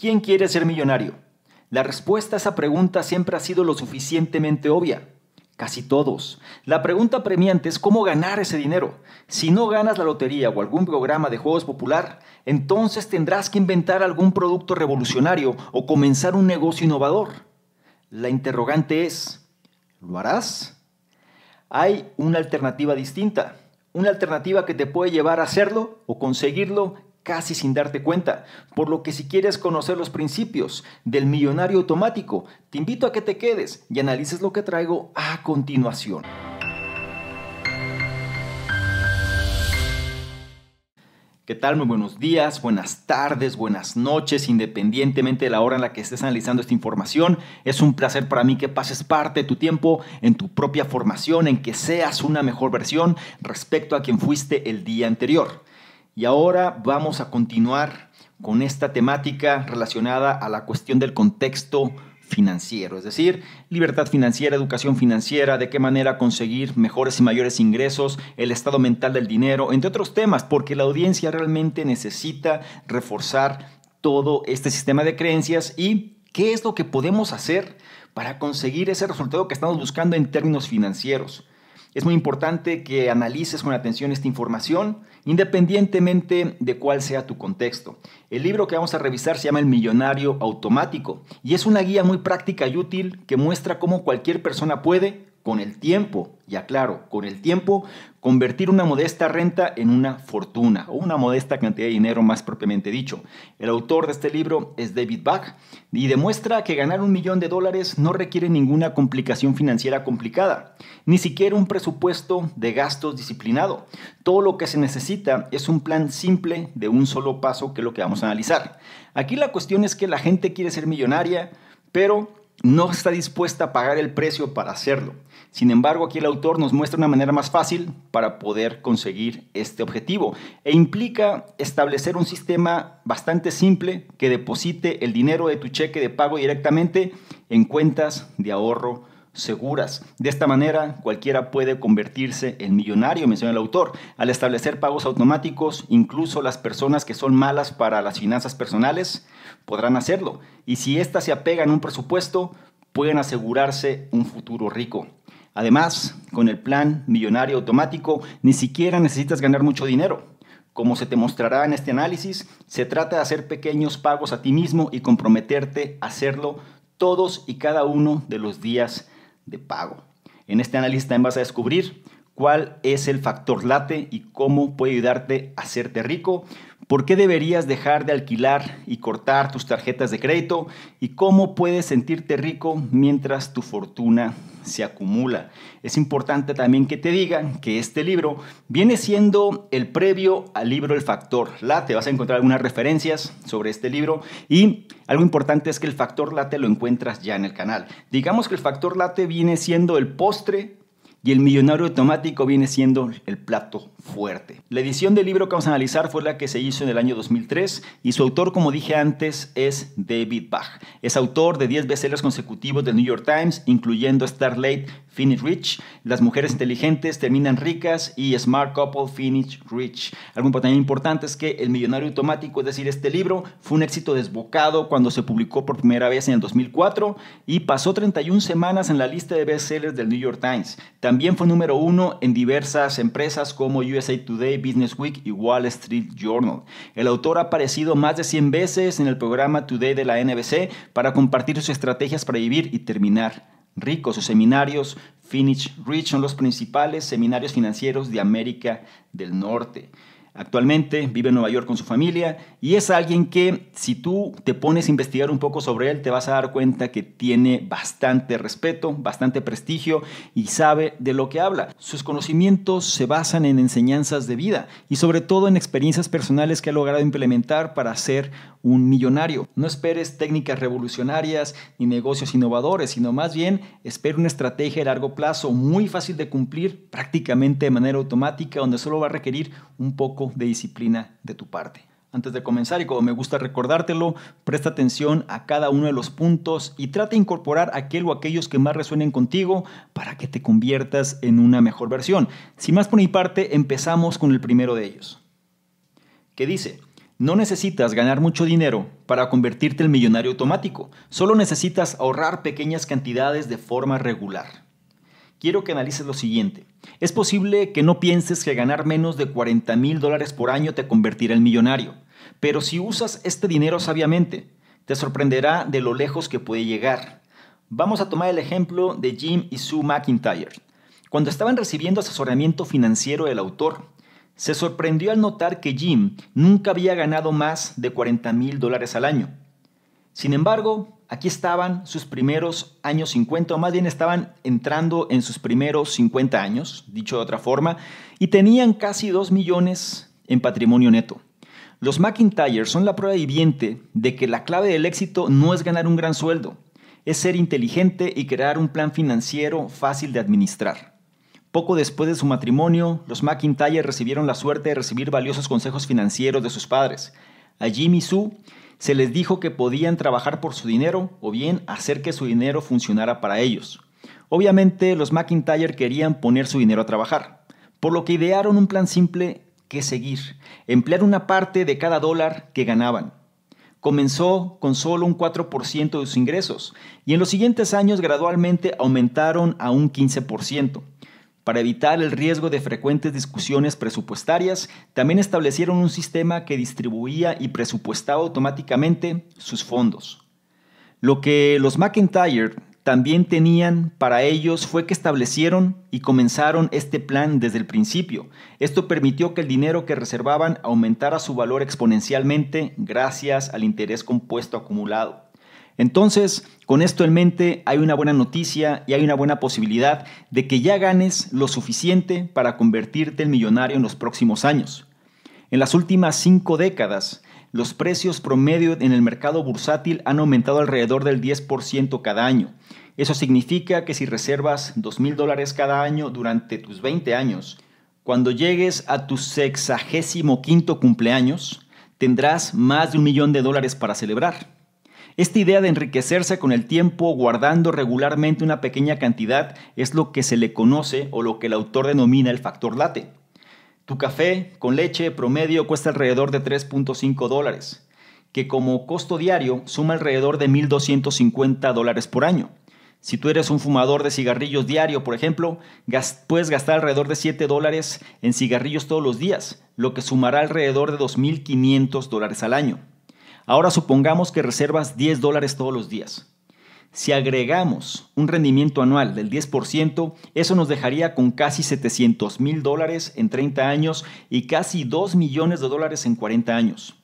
¿Quién quiere ser millonario? La respuesta a esa pregunta siempre ha sido lo suficientemente obvia. Casi todos. La pregunta premiante es cómo ganar ese dinero. Si no ganas la lotería o algún programa de juegos popular, entonces tendrás que inventar algún producto revolucionario o comenzar un negocio innovador. La interrogante es, ¿lo harás? Hay una alternativa distinta, una alternativa que te puede llevar a hacerlo o conseguirlo casi sin darte cuenta, por lo que si quieres conocer los principios del millonario automático, te invito a que te quedes y analices lo que traigo a continuación. ¿Qué tal? Muy buenos días, buenas tardes, buenas noches, independientemente de la hora en la que estés analizando esta información. Es un placer para mí que pases parte de tu tiempo en tu propia formación, en que seas una mejor versión respecto a quien fuiste el día anterior. Y ahora vamos a continuar con esta temática relacionada a la cuestión del contexto financiero, es decir, libertad financiera, educación financiera, de qué manera conseguir mejores y mayores ingresos, el estado mental del dinero, entre otros temas, porque la audiencia realmente necesita reforzar todo este sistema de creencias y qué es lo que podemos hacer para conseguir ese resultado que estamos buscando en términos financieros. Es muy importante que analices con atención esta información independientemente de cuál sea tu contexto. El libro que vamos a revisar se llama El Millonario Automático y es una guía muy práctica y útil que muestra cómo cualquier persona puede con el tiempo, ya claro, con el tiempo, convertir una modesta renta en una fortuna o una modesta cantidad de dinero más propiamente dicho. El autor de este libro es David Bach y demuestra que ganar un millón de dólares no requiere ninguna complicación financiera complicada, ni siquiera un presupuesto de gastos disciplinado. Todo lo que se necesita es un plan simple de un solo paso que es lo que vamos a analizar. Aquí la cuestión es que la gente quiere ser millonaria, pero no está dispuesta a pagar el precio para hacerlo. Sin embargo, aquí el autor nos muestra una manera más fácil para poder conseguir este objetivo e implica establecer un sistema bastante simple que deposite el dinero de tu cheque de pago directamente en cuentas de ahorro seguras. De esta manera, cualquiera puede convertirse en millonario, menciona el autor, al establecer pagos automáticos, incluso las personas que son malas para las finanzas personales podrán hacerlo. Y si éstas se apegan a un presupuesto, pueden asegurarse un futuro rico. Además, con el plan millonario automático, ni siquiera necesitas ganar mucho dinero. Como se te mostrará en este análisis, se trata de hacer pequeños pagos a ti mismo y comprometerte a hacerlo todos y cada uno de los días de pago. En este análisis también vas a descubrir cuál es el factor late y cómo puede ayudarte a hacerte rico por qué deberías dejar de alquilar y cortar tus tarjetas de crédito y cómo puedes sentirte rico mientras tu fortuna se acumula. Es importante también que te digan que este libro viene siendo el previo al libro El Factor Late. vas a encontrar algunas referencias sobre este libro y algo importante es que el Factor Late lo encuentras ya en el canal. Digamos que el Factor Late viene siendo el postre y el millonario automático viene siendo el plato fuerte. La edición del libro que vamos a analizar fue la que se hizo en el año 2003 y su autor, como dije antes, es David Bach. Es autor de 10 bestsellers consecutivos del New York Times, incluyendo Starlight, Finish Rich, Las mujeres inteligentes terminan ricas y Smart Couple Finish Rich. Algo también importante es que El millonario automático, es decir, este libro fue un éxito desbocado cuando se publicó por primera vez en el 2004 y pasó 31 semanas en la lista de bestsellers del New York Times. También fue número uno en diversas empresas como USA Today, Business Week y Wall Street Journal. El autor ha aparecido más de 100 veces en el programa Today de la NBC para compartir sus estrategias para vivir y terminar ricos. Sus seminarios Finish Rich son los principales seminarios financieros de América del Norte. Actualmente vive en Nueva York con su familia y es alguien que si tú te pones a investigar un poco sobre él, te vas a dar cuenta que tiene bastante respeto, bastante prestigio y sabe de lo que habla. Sus conocimientos se basan en enseñanzas de vida y sobre todo en experiencias personales que ha logrado implementar para ser un millonario. No esperes técnicas revolucionarias ni negocios innovadores, sino más bien espera una estrategia de largo plazo muy fácil de cumplir prácticamente de manera automática, donde solo va a requerir un poco de disciplina de tu parte. Antes de comenzar, y como me gusta recordártelo, presta atención a cada uno de los puntos y trata de incorporar aquel o aquellos que más resuenen contigo para que te conviertas en una mejor versión. Sin más por mi parte, empezamos con el primero de ellos, ¿Qué dice, no necesitas ganar mucho dinero para convertirte en millonario automático, solo necesitas ahorrar pequeñas cantidades de forma regular. Quiero que analices lo siguiente. Es posible que no pienses que ganar menos de 40 mil dólares por año te convertirá en millonario, pero si usas este dinero sabiamente, te sorprenderá de lo lejos que puede llegar. Vamos a tomar el ejemplo de Jim y Sue McIntyre. Cuando estaban recibiendo asesoramiento financiero del autor, se sorprendió al notar que Jim nunca había ganado más de 40 mil dólares al año. Sin embargo, aquí estaban sus primeros años 50, o más bien estaban entrando en sus primeros 50 años, dicho de otra forma, y tenían casi 2 millones en patrimonio neto. Los McIntyre son la prueba viviente de que la clave del éxito no es ganar un gran sueldo, es ser inteligente y crear un plan financiero fácil de administrar. Poco después de su matrimonio, los McIntyre recibieron la suerte de recibir valiosos consejos financieros de sus padres. A Jimmy y Sue se les dijo que podían trabajar por su dinero o bien hacer que su dinero funcionara para ellos. Obviamente los McIntyre querían poner su dinero a trabajar, por lo que idearon un plan simple que seguir, emplear una parte de cada dólar que ganaban. Comenzó con solo un 4% de sus ingresos y en los siguientes años gradualmente aumentaron a un 15%. Para evitar el riesgo de frecuentes discusiones presupuestarias, también establecieron un sistema que distribuía y presupuestaba automáticamente sus fondos. Lo que los McIntyre también tenían para ellos fue que establecieron y comenzaron este plan desde el principio. Esto permitió que el dinero que reservaban aumentara su valor exponencialmente gracias al interés compuesto acumulado. Entonces, con esto en mente, hay una buena noticia y hay una buena posibilidad de que ya ganes lo suficiente para convertirte en millonario en los próximos años. En las últimas cinco décadas, los precios promedio en el mercado bursátil han aumentado alrededor del 10% cada año. Eso significa que si reservas $2,000 dólares cada año durante tus 20 años, cuando llegues a tu sexagésimo quinto cumpleaños, tendrás más de un millón de dólares para celebrar. Esta idea de enriquecerse con el tiempo guardando regularmente una pequeña cantidad es lo que se le conoce o lo que el autor denomina el factor late. Tu café con leche promedio cuesta alrededor de 3.5 dólares, que como costo diario suma alrededor de 1.250 dólares por año. Si tú eres un fumador de cigarrillos diario, por ejemplo, puedes gastar alrededor de 7 dólares en cigarrillos todos los días, lo que sumará alrededor de 2.500 dólares al año. Ahora supongamos que reservas 10 dólares todos los días. Si agregamos un rendimiento anual del 10%, eso nos dejaría con casi 700 mil dólares en 30 años y casi 2 millones de dólares en 40 años.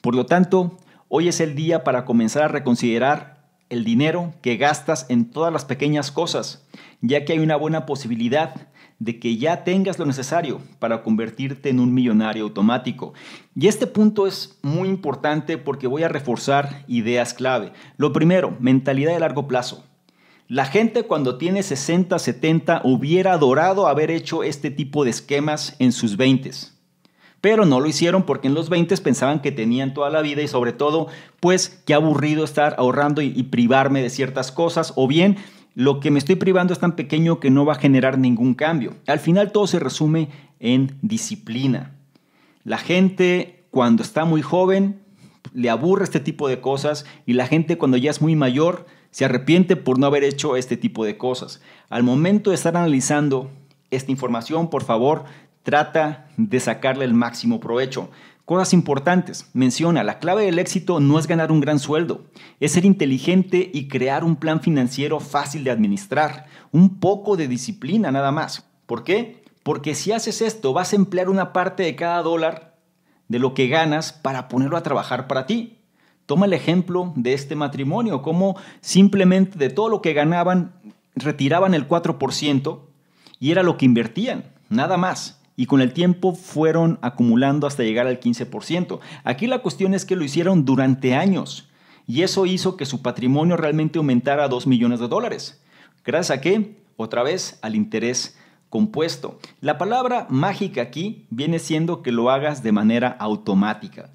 Por lo tanto, hoy es el día para comenzar a reconsiderar el dinero que gastas en todas las pequeñas cosas, ya que hay una buena posibilidad de que ya tengas lo necesario para convertirte en un millonario automático. Y este punto es muy importante porque voy a reforzar ideas clave. Lo primero, mentalidad de largo plazo. La gente cuando tiene 60, 70 hubiera adorado haber hecho este tipo de esquemas en sus 20. Pero no lo hicieron porque en los 20 pensaban que tenían toda la vida y sobre todo, pues qué aburrido estar ahorrando y, y privarme de ciertas cosas o bien lo que me estoy privando es tan pequeño que no va a generar ningún cambio. Al final todo se resume en disciplina. La gente cuando está muy joven le aburre este tipo de cosas y la gente cuando ya es muy mayor se arrepiente por no haber hecho este tipo de cosas. Al momento de estar analizando esta información, por favor, trata de sacarle el máximo provecho. Cosas importantes. Menciona, la clave del éxito no es ganar un gran sueldo, es ser inteligente y crear un plan financiero fácil de administrar. Un poco de disciplina nada más. ¿Por qué? Porque si haces esto vas a emplear una parte de cada dólar de lo que ganas para ponerlo a trabajar para ti. Toma el ejemplo de este matrimonio, cómo simplemente de todo lo que ganaban retiraban el 4% y era lo que invertían, nada más y con el tiempo fueron acumulando hasta llegar al 15%. Aquí la cuestión es que lo hicieron durante años y eso hizo que su patrimonio realmente aumentara a 2 millones de dólares. Gracias a qué? otra vez, al interés compuesto. La palabra mágica aquí viene siendo que lo hagas de manera automática,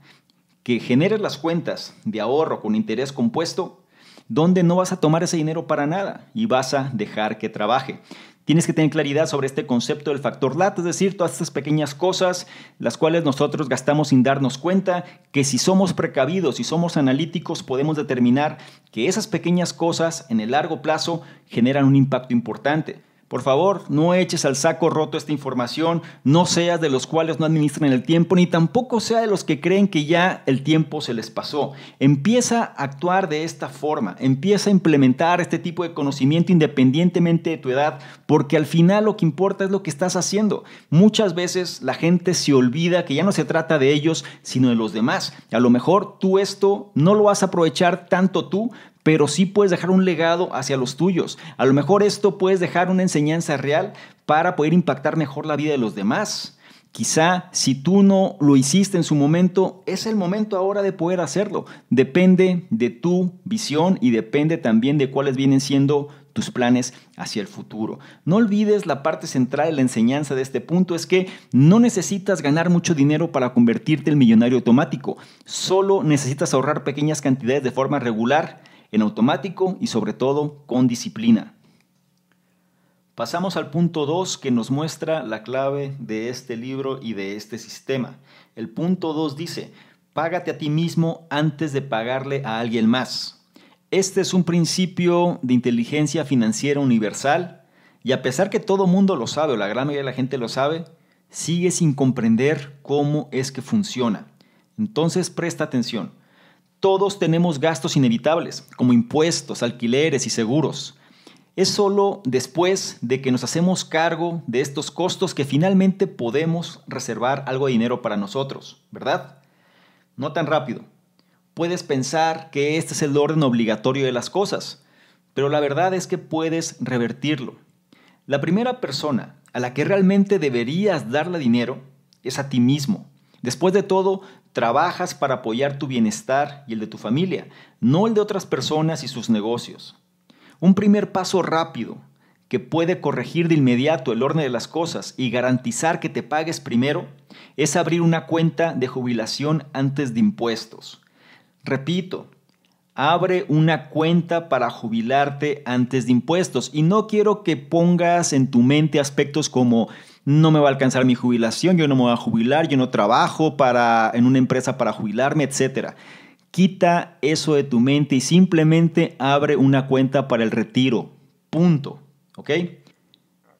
que generes las cuentas de ahorro con interés compuesto donde no vas a tomar ese dinero para nada y vas a dejar que trabaje. Tienes que tener claridad sobre este concepto del factor LAT, es decir, todas estas pequeñas cosas las cuales nosotros gastamos sin darnos cuenta, que si somos precavidos, y somos analíticos, podemos determinar que esas pequeñas cosas en el largo plazo generan un impacto importante. Por favor, no eches al saco roto esta información, no seas de los cuales no administran el tiempo, ni tampoco sea de los que creen que ya el tiempo se les pasó. Empieza a actuar de esta forma, empieza a implementar este tipo de conocimiento independientemente de tu edad, porque al final lo que importa es lo que estás haciendo. Muchas veces la gente se olvida que ya no se trata de ellos, sino de los demás. A lo mejor tú esto no lo vas a aprovechar tanto tú, pero sí puedes dejar un legado hacia los tuyos. A lo mejor esto puedes dejar una enseñanza real para poder impactar mejor la vida de los demás. Quizá si tú no lo hiciste en su momento, es el momento ahora de poder hacerlo. Depende de tu visión y depende también de cuáles vienen siendo tus planes hacia el futuro. No olvides la parte central de la enseñanza de este punto es que no necesitas ganar mucho dinero para convertirte en millonario automático, solo necesitas ahorrar pequeñas cantidades de forma regular en automático y sobre todo con disciplina. Pasamos al punto 2 que nos muestra la clave de este libro y de este sistema. El punto 2 dice, págate a ti mismo antes de pagarle a alguien más. Este es un principio de inteligencia financiera universal y a pesar que todo mundo lo sabe la gran mayoría de la gente lo sabe, sigue sin comprender cómo es que funciona. Entonces presta atención. Todos tenemos gastos inevitables, como impuestos, alquileres y seguros. Es solo después de que nos hacemos cargo de estos costos que finalmente podemos reservar algo de dinero para nosotros, ¿verdad? No tan rápido. Puedes pensar que este es el orden obligatorio de las cosas, pero la verdad es que puedes revertirlo. La primera persona a la que realmente deberías darle dinero es a ti mismo. Después de todo, Trabajas para apoyar tu bienestar y el de tu familia, no el de otras personas y sus negocios. Un primer paso rápido que puede corregir de inmediato el orden de las cosas y garantizar que te pagues primero es abrir una cuenta de jubilación antes de impuestos. Repito, abre una cuenta para jubilarte antes de impuestos y no quiero que pongas en tu mente aspectos como no me va a alcanzar mi jubilación, yo no me voy a jubilar, yo no trabajo para, en una empresa para jubilarme, etc. Quita eso de tu mente y simplemente abre una cuenta para el retiro. Punto. ¿Ok?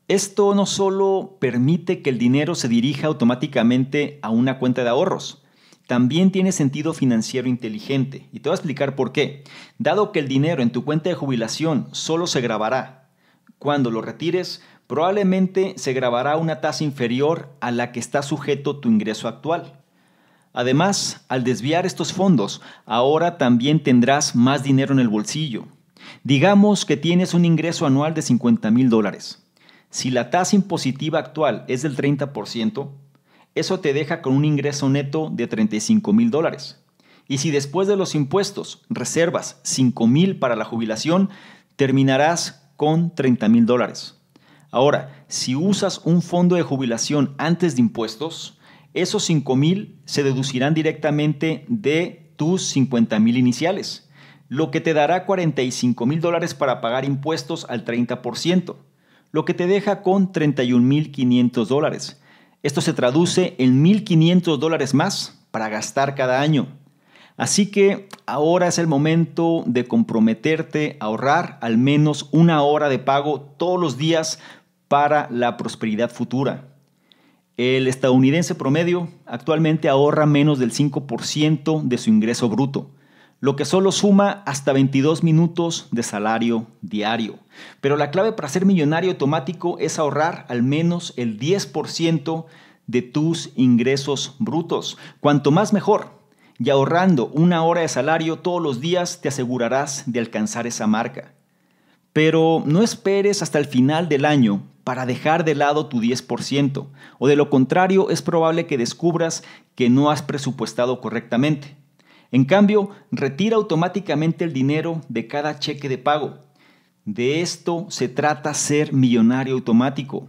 Esto no solo permite que el dinero se dirija automáticamente a una cuenta de ahorros, también tiene sentido financiero inteligente. Y te voy a explicar por qué. Dado que el dinero en tu cuenta de jubilación solo se grabará cuando lo retires, probablemente se grabará una tasa inferior a la que está sujeto tu ingreso actual. Además, al desviar estos fondos, ahora también tendrás más dinero en el bolsillo. Digamos que tienes un ingreso anual de 50 mil dólares. Si la tasa impositiva actual es del 30%, eso te deja con un ingreso neto de 35 mil dólares. Y si después de los impuestos reservas $5,000 mil para la jubilación, terminarás con 30 mil dólares. Ahora, si usas un fondo de jubilación antes de impuestos, esos $5,000 mil se deducirán directamente de tus $50,000 mil iniciales, lo que te dará 45 mil dólares para pagar impuestos al 30%, lo que te deja con $31,500. dólares. Esto se traduce en 1.500 dólares más para gastar cada año. Así que ahora es el momento de comprometerte a ahorrar al menos una hora de pago todos los días para la prosperidad futura. El estadounidense promedio actualmente ahorra menos del 5% de su ingreso bruto, lo que solo suma hasta 22 minutos de salario diario. Pero la clave para ser millonario automático es ahorrar al menos el 10% de tus ingresos brutos. Cuanto más mejor, y ahorrando una hora de salario todos los días te asegurarás de alcanzar esa marca. Pero no esperes hasta el final del año para dejar de lado tu 10%, o de lo contrario es probable que descubras que no has presupuestado correctamente. En cambio, retira automáticamente el dinero de cada cheque de pago. De esto se trata ser millonario automático.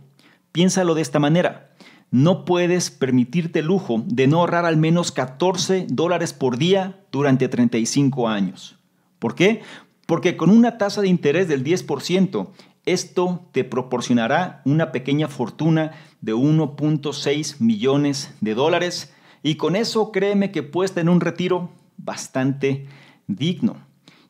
Piénsalo de esta manera no puedes permitirte el lujo de no ahorrar al menos 14 dólares por día durante 35 años. ¿Por qué? Porque con una tasa de interés del 10%, esto te proporcionará una pequeña fortuna de 1.6 millones de dólares y con eso créeme que puedes tener un retiro bastante digno.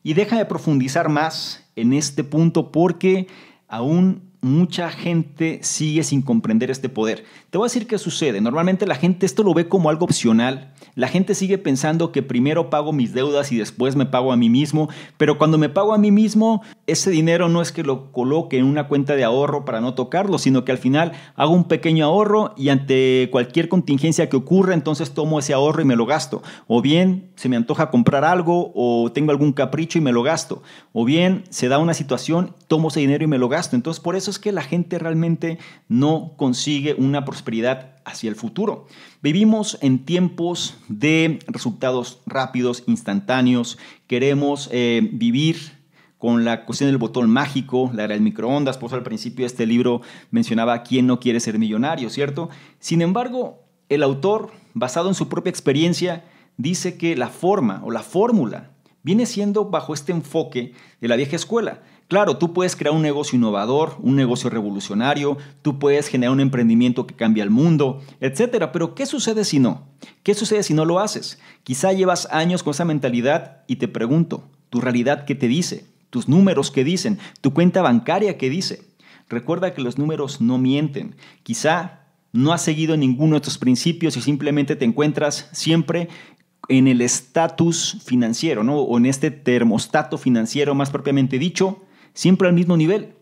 Y deja de profundizar más en este punto porque aún mucha gente sigue sin comprender este poder. Te voy a decir qué sucede. Normalmente la gente esto lo ve como algo opcional. La gente sigue pensando que primero pago mis deudas y después me pago a mí mismo. Pero cuando me pago a mí mismo, ese dinero no es que lo coloque en una cuenta de ahorro para no tocarlo, sino que al final hago un pequeño ahorro y ante cualquier contingencia que ocurra, entonces tomo ese ahorro y me lo gasto. O bien se me antoja comprar algo o tengo algún capricho y me lo gasto. O bien se da una situación, tomo ese dinero y me lo gasto. Entonces por eso es que la gente realmente no consigue una prosperidad hacia el futuro. Vivimos en tiempos de resultados rápidos, instantáneos. Queremos eh, vivir con la cuestión del botón mágico, la era del microondas. Por eso al principio de este libro mencionaba quién no quiere ser millonario, ¿cierto? Sin embargo, el autor, basado en su propia experiencia, dice que la forma o la fórmula viene siendo bajo este enfoque de la vieja escuela. Claro, tú puedes crear un negocio innovador, un negocio revolucionario, tú puedes generar un emprendimiento que cambia el mundo, etcétera, pero ¿qué sucede si no? ¿Qué sucede si no lo haces? Quizá llevas años con esa mentalidad y te pregunto, ¿tu realidad qué te dice? ¿Tus números qué dicen? ¿Tu cuenta bancaria qué dice? Recuerda que los números no mienten. Quizá no has seguido ninguno de estos principios y simplemente te encuentras siempre en el estatus financiero, ¿no? O en este termostato financiero más propiamente dicho, siempre al mismo nivel.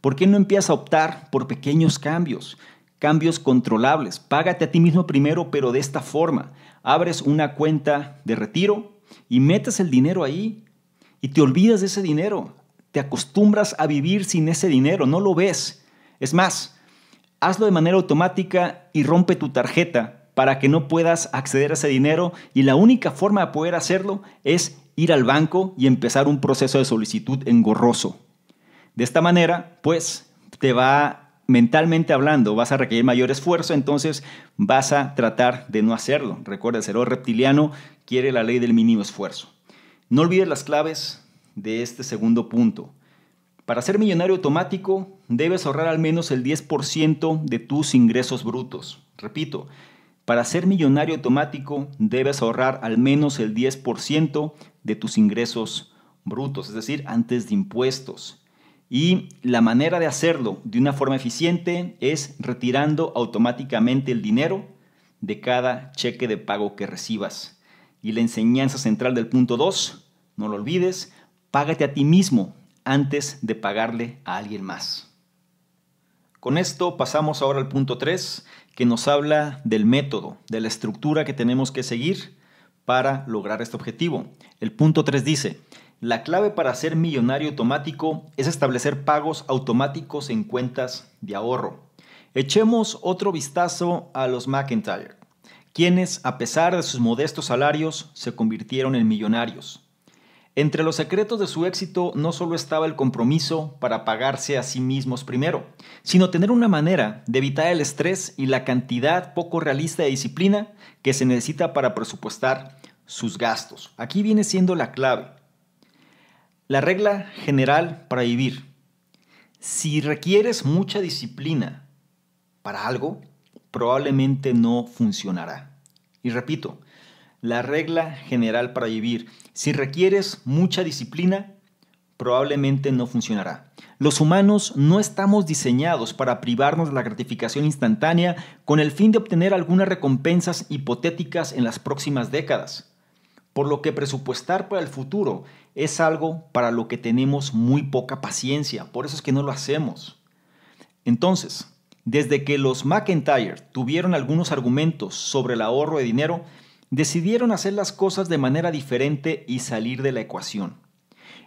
¿Por qué no empiezas a optar por pequeños cambios? Cambios controlables. Págate a ti mismo primero, pero de esta forma. Abres una cuenta de retiro y metes el dinero ahí y te olvidas de ese dinero. Te acostumbras a vivir sin ese dinero, no lo ves. Es más, hazlo de manera automática y rompe tu tarjeta para que no puedas acceder a ese dinero y la única forma de poder hacerlo es ir al banco y empezar un proceso de solicitud engorroso. De esta manera, pues, te va mentalmente hablando, vas a requerir mayor esfuerzo, entonces vas a tratar de no hacerlo. Recuerda, el cerebro reptiliano quiere la ley del mínimo esfuerzo. No olvides las claves de este segundo punto. Para ser millonario automático, debes ahorrar al menos el 10% de tus ingresos brutos. Repito, para ser millonario automático, debes ahorrar al menos el 10% de tus ingresos brutos, es decir, antes de impuestos. Y la manera de hacerlo de una forma eficiente es retirando automáticamente el dinero de cada cheque de pago que recibas. Y la enseñanza central del punto 2, no lo olvides, págate a ti mismo antes de pagarle a alguien más. Con esto pasamos ahora al punto 3, que nos habla del método, de la estructura que tenemos que seguir para lograr este objetivo. El punto 3 dice, la clave para ser millonario automático es establecer pagos automáticos en cuentas de ahorro. Echemos otro vistazo a los McIntyre, quienes, a pesar de sus modestos salarios, se convirtieron en millonarios. Entre los secretos de su éxito no solo estaba el compromiso para pagarse a sí mismos primero, sino tener una manera de evitar el estrés y la cantidad poco realista de disciplina que se necesita para presupuestar sus gastos. Aquí viene siendo la clave. La regla general para vivir. Si requieres mucha disciplina para algo, probablemente no funcionará. Y repito, la regla general para vivir. Si requieres mucha disciplina, probablemente no funcionará. Los humanos no estamos diseñados para privarnos de la gratificación instantánea con el fin de obtener algunas recompensas hipotéticas en las próximas décadas por lo que presupuestar para el futuro es algo para lo que tenemos muy poca paciencia, por eso es que no lo hacemos. Entonces, desde que los McIntyre tuvieron algunos argumentos sobre el ahorro de dinero, decidieron hacer las cosas de manera diferente y salir de la ecuación.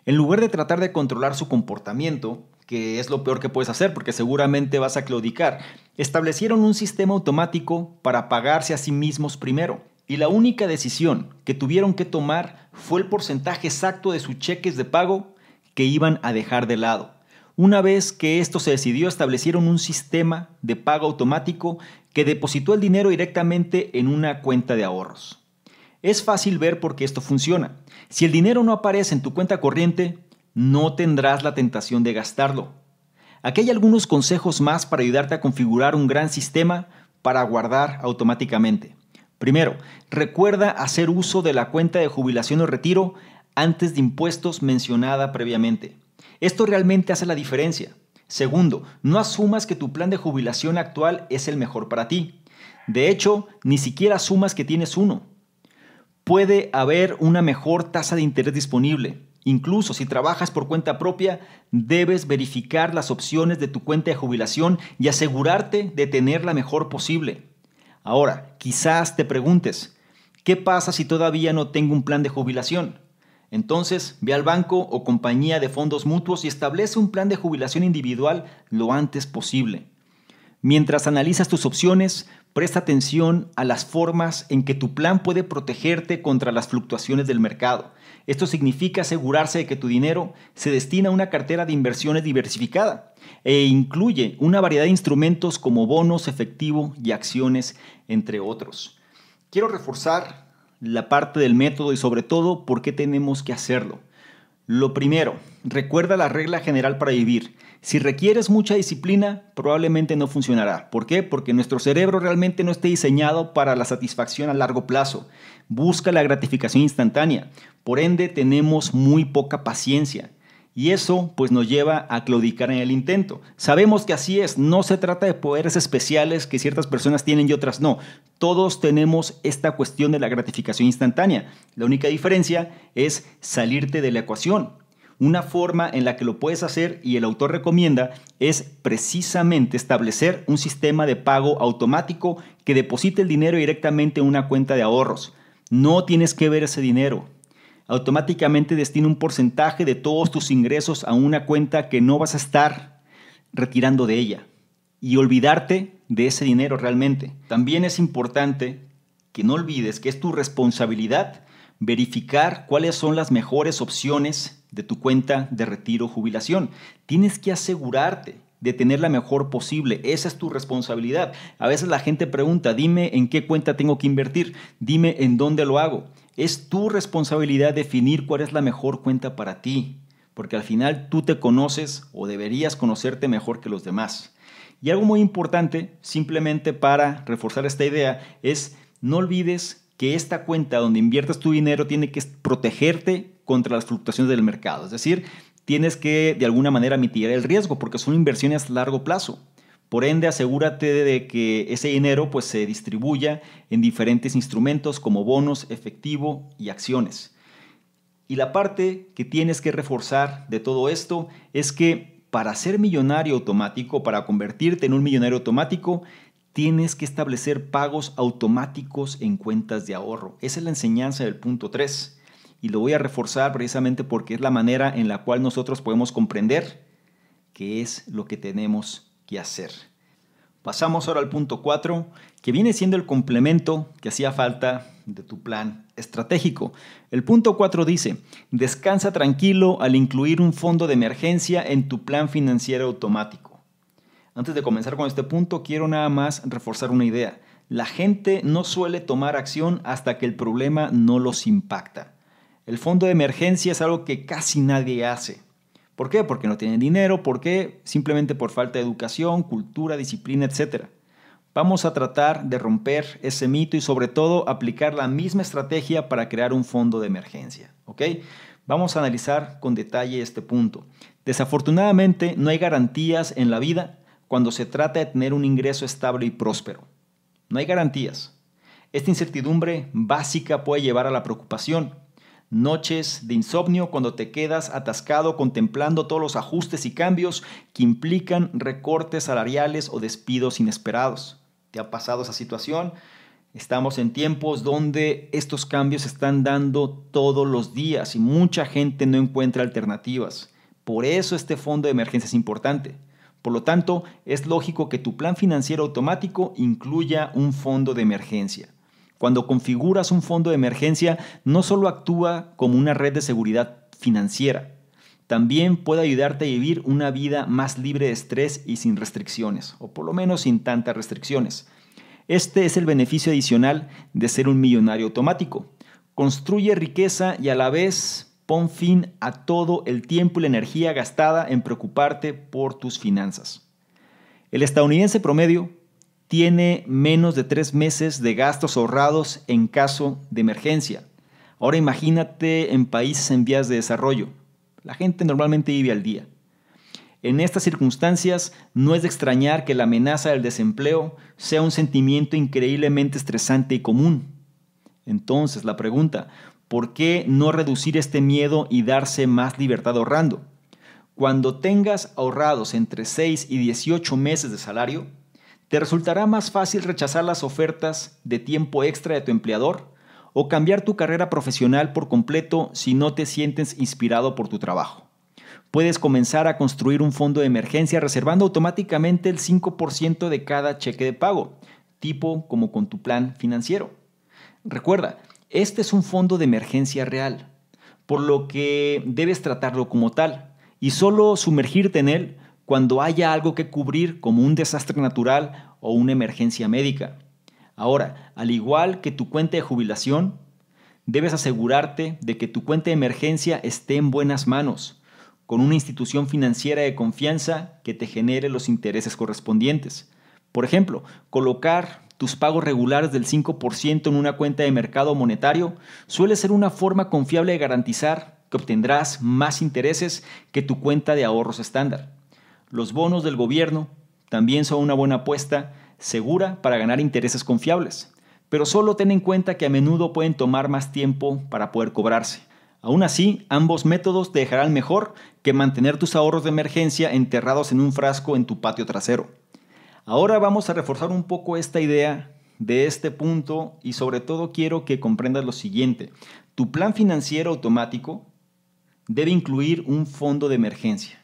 En lugar de tratar de controlar su comportamiento, que es lo peor que puedes hacer porque seguramente vas a claudicar, establecieron un sistema automático para pagarse a sí mismos primero y la única decisión que tuvieron que tomar fue el porcentaje exacto de sus cheques de pago que iban a dejar de lado. Una vez que esto se decidió, establecieron un sistema de pago automático que depositó el dinero directamente en una cuenta de ahorros. Es fácil ver por qué esto funciona. Si el dinero no aparece en tu cuenta corriente, no tendrás la tentación de gastarlo. Aquí hay algunos consejos más para ayudarte a configurar un gran sistema para guardar automáticamente. Primero, recuerda hacer uso de la cuenta de jubilación o retiro antes de impuestos mencionada previamente. Esto realmente hace la diferencia. Segundo, no asumas que tu plan de jubilación actual es el mejor para ti. De hecho, ni siquiera asumas que tienes uno. Puede haber una mejor tasa de interés disponible. Incluso si trabajas por cuenta propia, debes verificar las opciones de tu cuenta de jubilación y asegurarte de tener la mejor posible. Ahora, quizás te preguntes, ¿qué pasa si todavía no tengo un plan de jubilación? Entonces, ve al banco o compañía de fondos mutuos y establece un plan de jubilación individual lo antes posible. Mientras analizas tus opciones, presta atención a las formas en que tu plan puede protegerte contra las fluctuaciones del mercado esto significa asegurarse de que tu dinero se destina a una cartera de inversiones diversificada e incluye una variedad de instrumentos como bonos, efectivo y acciones, entre otros. Quiero reforzar la parte del método y sobre todo por qué tenemos que hacerlo. Lo primero, recuerda la regla general para vivir. Si requieres mucha disciplina, probablemente no funcionará. ¿Por qué? Porque nuestro cerebro realmente no esté diseñado para la satisfacción a largo plazo busca la gratificación instantánea, por ende tenemos muy poca paciencia. Y eso pues nos lleva a claudicar en el intento. Sabemos que así es, no se trata de poderes especiales que ciertas personas tienen y otras no. Todos tenemos esta cuestión de la gratificación instantánea. La única diferencia es salirte de la ecuación. Una forma en la que lo puedes hacer y el autor recomienda es precisamente establecer un sistema de pago automático que deposite el dinero directamente en una cuenta de ahorros. No tienes que ver ese dinero. Automáticamente destina un porcentaje de todos tus ingresos a una cuenta que no vas a estar retirando de ella y olvidarte de ese dinero realmente. También es importante que no olvides que es tu responsabilidad verificar cuáles son las mejores opciones de tu cuenta de retiro o jubilación. Tienes que asegurarte de tener la mejor posible. Esa es tu responsabilidad. A veces la gente pregunta, dime en qué cuenta tengo que invertir, dime en dónde lo hago. Es tu responsabilidad definir cuál es la mejor cuenta para ti, porque al final tú te conoces o deberías conocerte mejor que los demás. Y algo muy importante, simplemente para reforzar esta idea, es no olvides que esta cuenta donde inviertes tu dinero tiene que protegerte contra las fluctuaciones del mercado. Es decir, tienes que de alguna manera mitigar el riesgo porque son inversiones a largo plazo. Por ende, asegúrate de que ese dinero pues, se distribuya en diferentes instrumentos como bonos, efectivo y acciones. Y la parte que tienes que reforzar de todo esto es que para ser millonario automático, para convertirte en un millonario automático, tienes que establecer pagos automáticos en cuentas de ahorro. Esa es la enseñanza del punto 3 y lo voy a reforzar precisamente porque es la manera en la cual nosotros podemos comprender qué es lo que tenemos que hacer. Pasamos ahora al punto 4, que viene siendo el complemento que hacía falta de tu plan estratégico. El punto 4 dice, descansa tranquilo al incluir un fondo de emergencia en tu plan financiero automático. Antes de comenzar con este punto, quiero nada más reforzar una idea. La gente no suele tomar acción hasta que el problema no los impacta. El fondo de emergencia es algo que casi nadie hace. ¿Por qué? Porque no tienen dinero, ¿por qué? Simplemente por falta de educación, cultura, disciplina, etc. Vamos a tratar de romper ese mito y sobre todo aplicar la misma estrategia para crear un fondo de emergencia. Vamos a analizar con detalle este punto. Desafortunadamente no hay garantías en la vida cuando se trata de tener un ingreso estable y próspero. No hay garantías. Esta incertidumbre básica puede llevar a la preocupación, Noches de insomnio cuando te quedas atascado contemplando todos los ajustes y cambios que implican recortes salariales o despidos inesperados. ¿Te ha pasado esa situación? Estamos en tiempos donde estos cambios se están dando todos los días y mucha gente no encuentra alternativas. Por eso este fondo de emergencia es importante. Por lo tanto, es lógico que tu plan financiero automático incluya un fondo de emergencia. Cuando configuras un fondo de emergencia, no solo actúa como una red de seguridad financiera, también puede ayudarte a vivir una vida más libre de estrés y sin restricciones, o por lo menos sin tantas restricciones. Este es el beneficio adicional de ser un millonario automático. Construye riqueza y a la vez pon fin a todo el tiempo y la energía gastada en preocuparte por tus finanzas. El estadounidense promedio tiene menos de tres meses de gastos ahorrados en caso de emergencia. Ahora imagínate en países en vías de desarrollo. La gente normalmente vive al día. En estas circunstancias no es de extrañar que la amenaza del desempleo sea un sentimiento increíblemente estresante y común. Entonces, la pregunta, ¿por qué no reducir este miedo y darse más libertad ahorrando? Cuando tengas ahorrados entre 6 y 18 meses de salario, te resultará más fácil rechazar las ofertas de tiempo extra de tu empleador o cambiar tu carrera profesional por completo si no te sientes inspirado por tu trabajo. Puedes comenzar a construir un fondo de emergencia reservando automáticamente el 5% de cada cheque de pago, tipo como con tu plan financiero. Recuerda, este es un fondo de emergencia real, por lo que debes tratarlo como tal y solo sumergirte en él cuando haya algo que cubrir como un desastre natural o una emergencia médica. Ahora, al igual que tu cuenta de jubilación, debes asegurarte de que tu cuenta de emergencia esté en buenas manos, con una institución financiera de confianza que te genere los intereses correspondientes. Por ejemplo, colocar tus pagos regulares del 5% en una cuenta de mercado monetario suele ser una forma confiable de garantizar que obtendrás más intereses que tu cuenta de ahorros estándar. Los bonos del gobierno también son una buena apuesta segura para ganar intereses confiables, pero solo ten en cuenta que a menudo pueden tomar más tiempo para poder cobrarse. Aún así, ambos métodos te dejarán mejor que mantener tus ahorros de emergencia enterrados en un frasco en tu patio trasero. Ahora vamos a reforzar un poco esta idea de este punto y sobre todo quiero que comprendas lo siguiente. Tu plan financiero automático debe incluir un fondo de emergencia.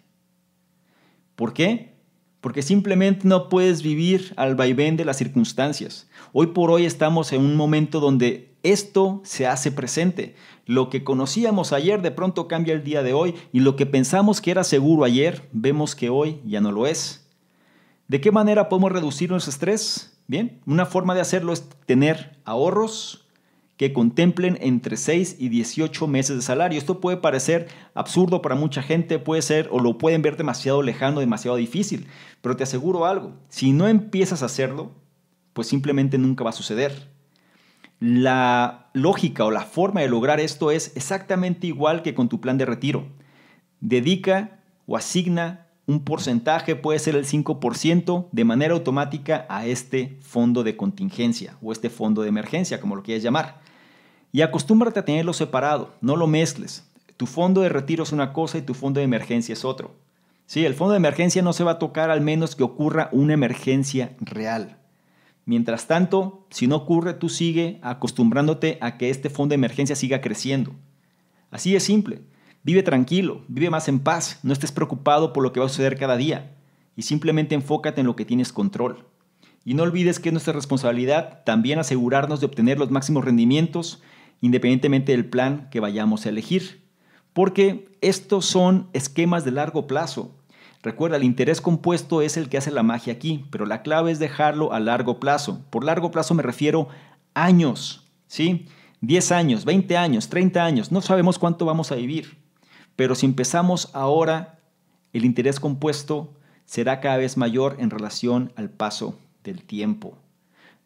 ¿Por qué? Porque simplemente no puedes vivir al vaivén de las circunstancias. Hoy por hoy estamos en un momento donde esto se hace presente. Lo que conocíamos ayer de pronto cambia el día de hoy y lo que pensamos que era seguro ayer, vemos que hoy ya no lo es. ¿De qué manera podemos reducir nuestro estrés? Bien, una forma de hacerlo es tener ahorros, que contemplen entre 6 y 18 meses de salario. Esto puede parecer absurdo para mucha gente, puede ser o lo pueden ver demasiado lejano, demasiado difícil, pero te aseguro algo, si no empiezas a hacerlo, pues simplemente nunca va a suceder. La lógica o la forma de lograr esto es exactamente igual que con tu plan de retiro. Dedica o asigna un porcentaje, puede ser el 5%, de manera automática a este fondo de contingencia o este fondo de emergencia, como lo quieras llamar. Y acostúmbrate a tenerlo separado, no lo mezcles. Tu fondo de retiro es una cosa y tu fondo de emergencia es otro. Sí, el fondo de emergencia no se va a tocar al menos que ocurra una emergencia real. Mientras tanto, si no ocurre, tú sigue acostumbrándote a que este fondo de emergencia siga creciendo. Así es simple. Vive tranquilo, vive más en paz, no estés preocupado por lo que va a suceder cada día y simplemente enfócate en lo que tienes control. Y no olvides que es nuestra responsabilidad también asegurarnos de obtener los máximos rendimientos independientemente del plan que vayamos a elegir. Porque estos son esquemas de largo plazo. Recuerda, el interés compuesto es el que hace la magia aquí, pero la clave es dejarlo a largo plazo. Por largo plazo me refiero años, ¿sí? 10 años, 20 años, 30 años, no sabemos cuánto vamos a vivir. Pero si empezamos ahora, el interés compuesto será cada vez mayor en relación al paso del tiempo.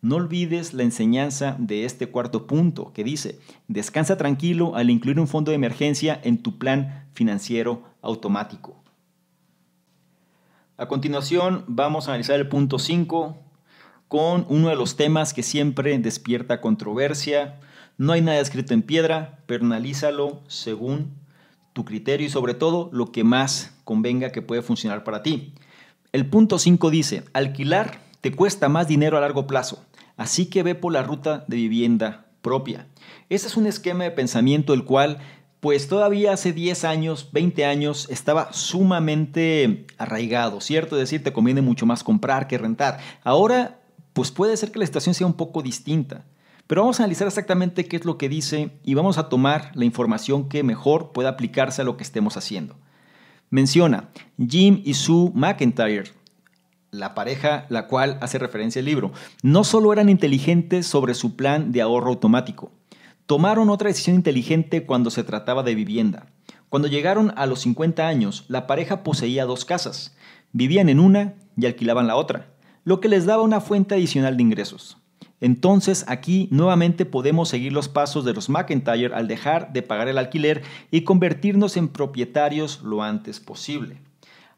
No olvides la enseñanza de este cuarto punto que dice, descansa tranquilo al incluir un fondo de emergencia en tu plan financiero automático. A continuación vamos a analizar el punto 5 con uno de los temas que siempre despierta controversia. No hay nada escrito en piedra, pero analízalo según tu criterio y sobre todo lo que más convenga que puede funcionar para ti. El punto 5 dice, alquilar te cuesta más dinero a largo plazo, Así que ve por la ruta de vivienda propia. Ese es un esquema de pensamiento el cual, pues todavía hace 10 años, 20 años, estaba sumamente arraigado, ¿cierto? Es decir, te conviene mucho más comprar que rentar. Ahora, pues puede ser que la situación sea un poco distinta. Pero vamos a analizar exactamente qué es lo que dice y vamos a tomar la información que mejor pueda aplicarse a lo que estemos haciendo. Menciona, Jim y Sue McIntyre la pareja la cual hace referencia el libro, no solo eran inteligentes sobre su plan de ahorro automático, tomaron otra decisión inteligente cuando se trataba de vivienda. Cuando llegaron a los 50 años, la pareja poseía dos casas, vivían en una y alquilaban la otra, lo que les daba una fuente adicional de ingresos. Entonces aquí nuevamente podemos seguir los pasos de los McIntyre al dejar de pagar el alquiler y convertirnos en propietarios lo antes posible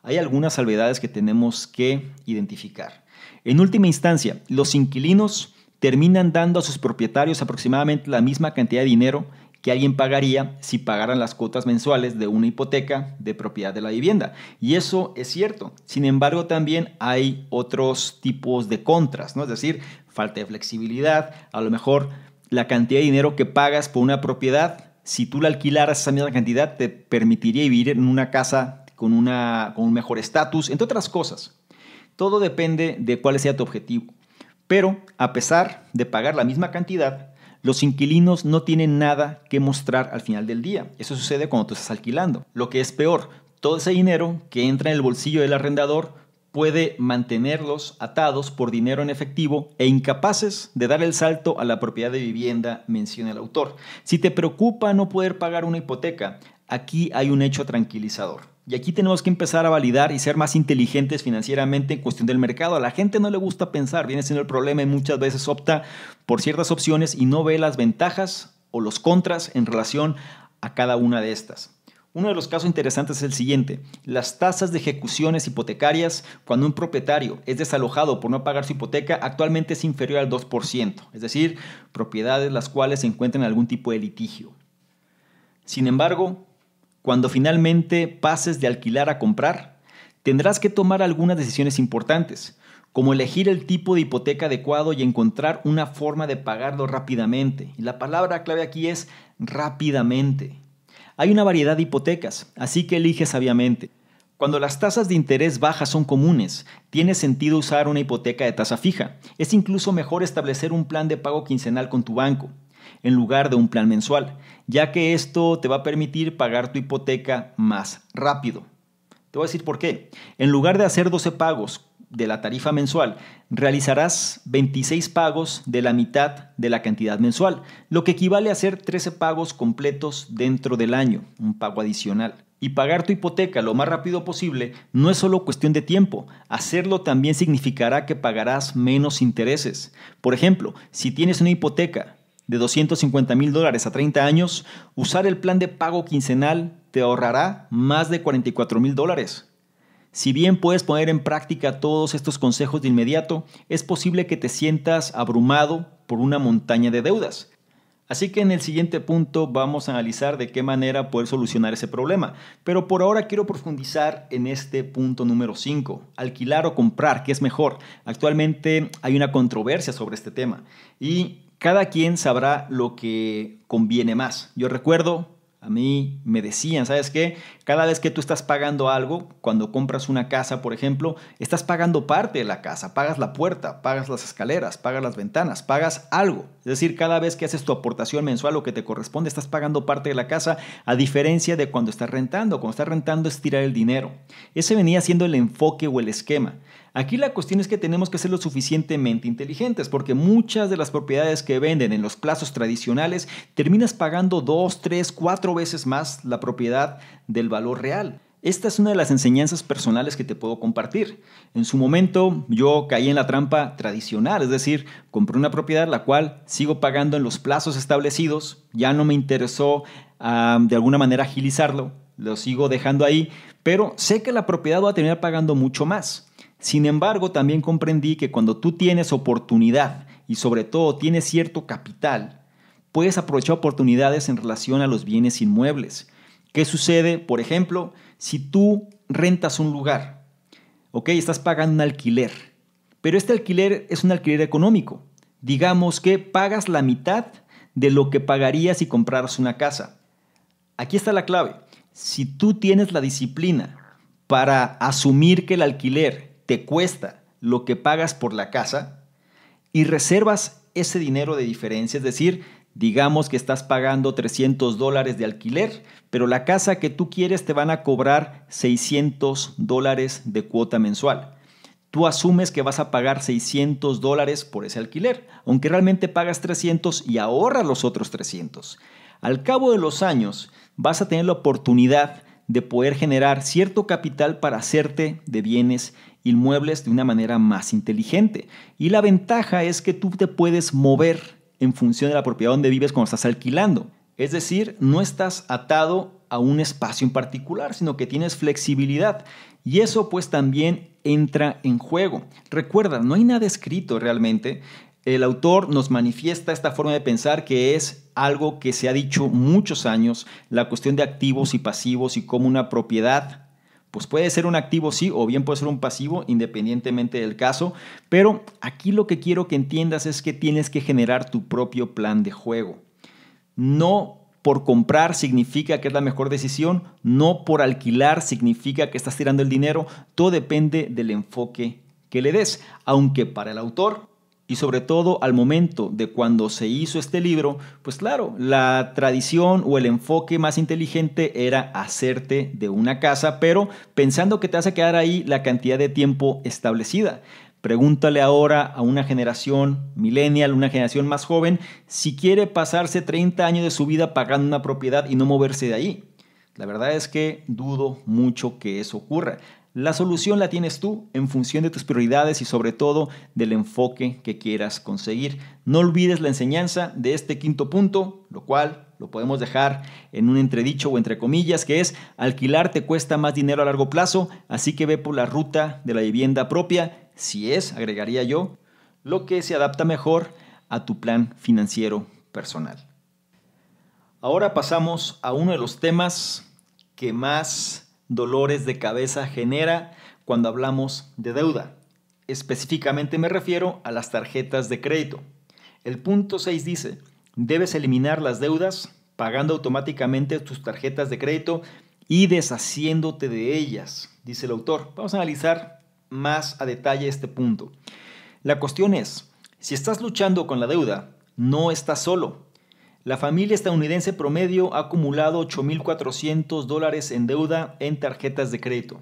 hay algunas salvedades que tenemos que identificar. En última instancia, los inquilinos terminan dando a sus propietarios aproximadamente la misma cantidad de dinero que alguien pagaría si pagaran las cuotas mensuales de una hipoteca de propiedad de la vivienda. Y eso es cierto. Sin embargo, también hay otros tipos de contras, ¿no? Es decir, falta de flexibilidad, a lo mejor la cantidad de dinero que pagas por una propiedad, si tú la alquilaras esa misma cantidad, te permitiría vivir en una casa con, un mejor estatus, entre otras cosas. Todo depende de cuál sea tu objetivo. Pero, a pesar de pagar la misma cantidad, los inquilinos no tienen nada que mostrar al final del día. Eso sucede cuando tú estás alquilando. Lo que es peor, todo ese dinero que entra en el bolsillo del arrendador puede mantenerlos atados por dinero en efectivo e incapaces de dar el salto a la propiedad de vivienda, menciona el autor. Si te preocupa no poder pagar una hipoteca, aquí hay un hecho tranquilizador. Y aquí tenemos que empezar a validar y ser más inteligentes financieramente en cuestión del mercado. A la gente no le gusta pensar, viene siendo el problema y muchas veces opta por ciertas opciones y no ve las ventajas o los contras en relación a cada una de estas. Uno de los casos interesantes es el siguiente, las tasas de ejecuciones hipotecarias cuando un propietario es desalojado por no pagar su hipoteca actualmente es inferior al 2%, es decir, propiedades las cuales se encuentran en algún tipo de litigio. Sin embargo, cuando finalmente pases de alquilar a comprar, tendrás que tomar algunas decisiones importantes, como elegir el tipo de hipoteca adecuado y encontrar una forma de pagarlo rápidamente. Y la palabra clave aquí es rápidamente. Hay una variedad de hipotecas, así que elige sabiamente. Cuando las tasas de interés bajas son comunes, tiene sentido usar una hipoteca de tasa fija. Es incluso mejor establecer un plan de pago quincenal con tu banco en lugar de un plan mensual, ya que esto te va a permitir pagar tu hipoteca más rápido. Te voy a decir por qué. En lugar de hacer 12 pagos de la tarifa mensual, realizarás 26 pagos de la mitad de la cantidad mensual, lo que equivale a hacer 13 pagos completos dentro del año, un pago adicional. Y pagar tu hipoteca lo más rápido posible no es solo cuestión de tiempo, hacerlo también significará que pagarás menos intereses. Por ejemplo, si tienes una hipoteca de 250 mil dólares a 30 años, usar el plan de pago quincenal te ahorrará más de 44 mil dólares. Si bien puedes poner en práctica todos estos consejos de inmediato, es posible que te sientas abrumado por una montaña de deudas. Así que en el siguiente punto vamos a analizar de qué manera poder solucionar ese problema. Pero por ahora quiero profundizar en este punto número 5, alquilar o comprar, ¿qué es mejor? Actualmente hay una controversia sobre este tema y cada quien sabrá lo que conviene más. Yo recuerdo, a mí me decían, ¿sabes qué? Cada vez que tú estás pagando algo, cuando compras una casa, por ejemplo, estás pagando parte de la casa, pagas la puerta, pagas las escaleras, pagas las ventanas, pagas algo. Es decir, cada vez que haces tu aportación mensual o que te corresponde, estás pagando parte de la casa, a diferencia de cuando estás rentando. Cuando estás rentando es tirar el dinero. Ese venía siendo el enfoque o el esquema. Aquí la cuestión es que tenemos que ser lo suficientemente inteligentes, porque muchas de las propiedades que venden en los plazos tradicionales terminas pagando dos, tres, cuatro veces más la propiedad del valor real. Esta es una de las enseñanzas personales que te puedo compartir. En su momento yo caí en la trampa tradicional, es decir, compré una propiedad la cual sigo pagando en los plazos establecidos, ya no me interesó ah, de alguna manera agilizarlo, lo sigo dejando ahí, pero sé que la propiedad va a terminar pagando mucho más. Sin embargo, también comprendí que cuando tú tienes oportunidad y sobre todo tienes cierto capital, puedes aprovechar oportunidades en relación a los bienes inmuebles. ¿Qué sucede, por ejemplo, si tú rentas un lugar? Ok, estás pagando un alquiler, pero este alquiler es un alquiler económico. Digamos que pagas la mitad de lo que pagarías si compraras una casa. Aquí está la clave. Si tú tienes la disciplina para asumir que el alquiler te cuesta lo que pagas por la casa y reservas ese dinero de diferencia, es decir, digamos que estás pagando 300 dólares de alquiler, pero la casa que tú quieres te van a cobrar 600 dólares de cuota mensual. Tú asumes que vas a pagar 600 dólares por ese alquiler, aunque realmente pagas 300 y ahorras los otros 300. Al cabo de los años vas a tener la oportunidad de poder generar cierto capital para hacerte de bienes inmuebles de una manera más inteligente. Y la ventaja es que tú te puedes mover en función de la propiedad donde vives cuando estás alquilando. Es decir, no estás atado a un espacio en particular, sino que tienes flexibilidad. Y eso pues también entra en juego. Recuerda, no hay nada escrito realmente. El autor nos manifiesta esta forma de pensar que es algo que se ha dicho muchos años, la cuestión de activos y pasivos y cómo una propiedad pues puede ser un activo sí o bien puede ser un pasivo independientemente del caso, pero aquí lo que quiero que entiendas es que tienes que generar tu propio plan de juego. No por comprar significa que es la mejor decisión, no por alquilar significa que estás tirando el dinero, todo depende del enfoque que le des, aunque para el autor y sobre todo al momento de cuando se hizo este libro, pues claro, la tradición o el enfoque más inteligente era hacerte de una casa, pero pensando que te vas a quedar ahí la cantidad de tiempo establecida. Pregúntale ahora a una generación millennial, una generación más joven, si quiere pasarse 30 años de su vida pagando una propiedad y no moverse de ahí. La verdad es que dudo mucho que eso ocurra. La solución la tienes tú en función de tus prioridades y sobre todo del enfoque que quieras conseguir. No olvides la enseñanza de este quinto punto, lo cual lo podemos dejar en un entredicho o entre comillas, que es alquilar te cuesta más dinero a largo plazo, así que ve por la ruta de la vivienda propia, si es, agregaría yo, lo que se adapta mejor a tu plan financiero personal. Ahora pasamos a uno de los temas que más dolores de cabeza genera cuando hablamos de deuda. Específicamente me refiero a las tarjetas de crédito. El punto 6 dice, debes eliminar las deudas pagando automáticamente tus tarjetas de crédito y deshaciéndote de ellas, dice el autor. Vamos a analizar más a detalle este punto. La cuestión es, si estás luchando con la deuda, no estás solo. La familia estadounidense promedio ha acumulado 8.400 dólares en deuda en tarjetas de crédito.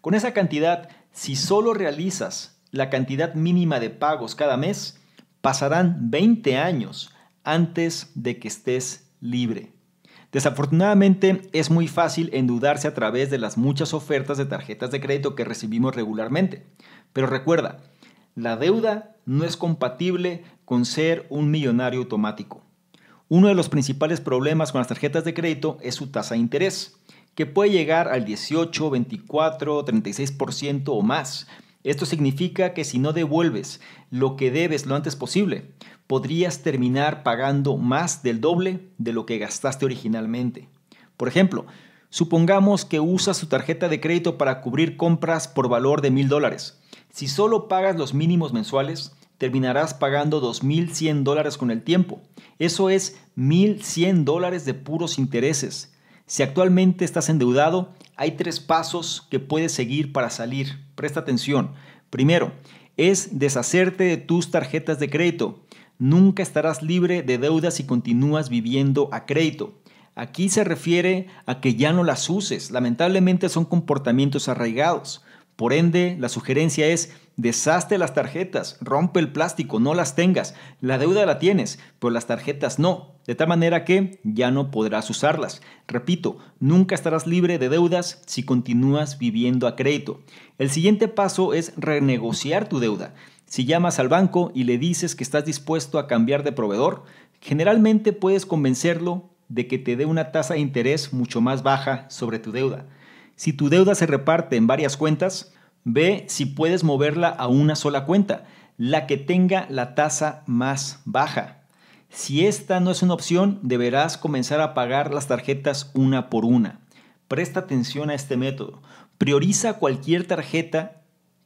Con esa cantidad, si solo realizas la cantidad mínima de pagos cada mes, pasarán 20 años antes de que estés libre. Desafortunadamente es muy fácil endeudarse a través de las muchas ofertas de tarjetas de crédito que recibimos regularmente. Pero recuerda, la deuda no es compatible con ser un millonario automático. Uno de los principales problemas con las tarjetas de crédito es su tasa de interés, que puede llegar al 18, 24, 36% o más. Esto significa que si no devuelves lo que debes lo antes posible, podrías terminar pagando más del doble de lo que gastaste originalmente. Por ejemplo, supongamos que usas tu tarjeta de crédito para cubrir compras por valor de mil dólares. Si solo pagas los mínimos mensuales, terminarás pagando 2.100 dólares con el tiempo. Eso es 1.100 dólares de puros intereses. Si actualmente estás endeudado, hay tres pasos que puedes seguir para salir. Presta atención. Primero, es deshacerte de tus tarjetas de crédito. Nunca estarás libre de deudas si continúas viviendo a crédito. Aquí se refiere a que ya no las uses. Lamentablemente son comportamientos arraigados. Por ende, la sugerencia es Deshazte las tarjetas, rompe el plástico, no las tengas. La deuda la tienes, pero las tarjetas no. De tal manera que ya no podrás usarlas. Repito, nunca estarás libre de deudas si continúas viviendo a crédito. El siguiente paso es renegociar tu deuda. Si llamas al banco y le dices que estás dispuesto a cambiar de proveedor, generalmente puedes convencerlo de que te dé una tasa de interés mucho más baja sobre tu deuda. Si tu deuda se reparte en varias cuentas, Ve si puedes moverla a una sola cuenta, la que tenga la tasa más baja. Si esta no es una opción, deberás comenzar a pagar las tarjetas una por una. Presta atención a este método. Prioriza cualquier tarjeta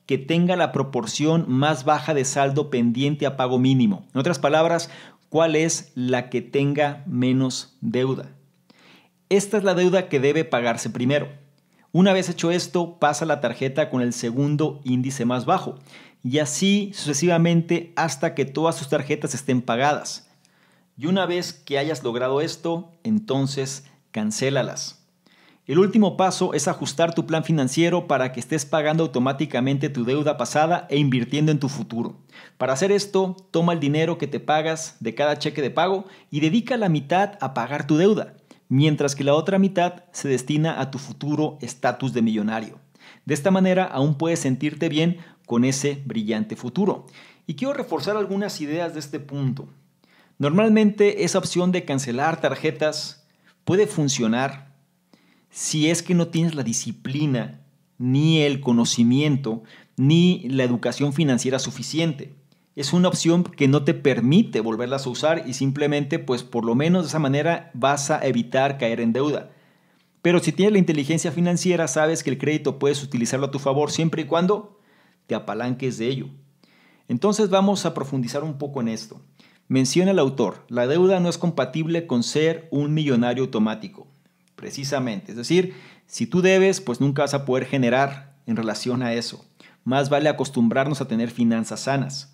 que tenga la proporción más baja de saldo pendiente a pago mínimo. En otras palabras, cuál es la que tenga menos deuda. Esta es la deuda que debe pagarse primero. Una vez hecho esto, pasa la tarjeta con el segundo índice más bajo y así sucesivamente hasta que todas sus tarjetas estén pagadas. Y una vez que hayas logrado esto, entonces cancélalas. El último paso es ajustar tu plan financiero para que estés pagando automáticamente tu deuda pasada e invirtiendo en tu futuro. Para hacer esto, toma el dinero que te pagas de cada cheque de pago y dedica la mitad a pagar tu deuda mientras que la otra mitad se destina a tu futuro estatus de millonario. De esta manera aún puedes sentirte bien con ese brillante futuro. Y quiero reforzar algunas ideas de este punto. Normalmente esa opción de cancelar tarjetas puede funcionar si es que no tienes la disciplina, ni el conocimiento, ni la educación financiera suficiente es una opción que no te permite volverlas a usar y simplemente, pues por lo menos de esa manera vas a evitar caer en deuda. Pero si tienes la inteligencia financiera, sabes que el crédito puedes utilizarlo a tu favor siempre y cuando te apalanques de ello. Entonces vamos a profundizar un poco en esto. Menciona el autor, la deuda no es compatible con ser un millonario automático, precisamente. Es decir, si tú debes, pues nunca vas a poder generar en relación a eso. Más vale acostumbrarnos a tener finanzas sanas.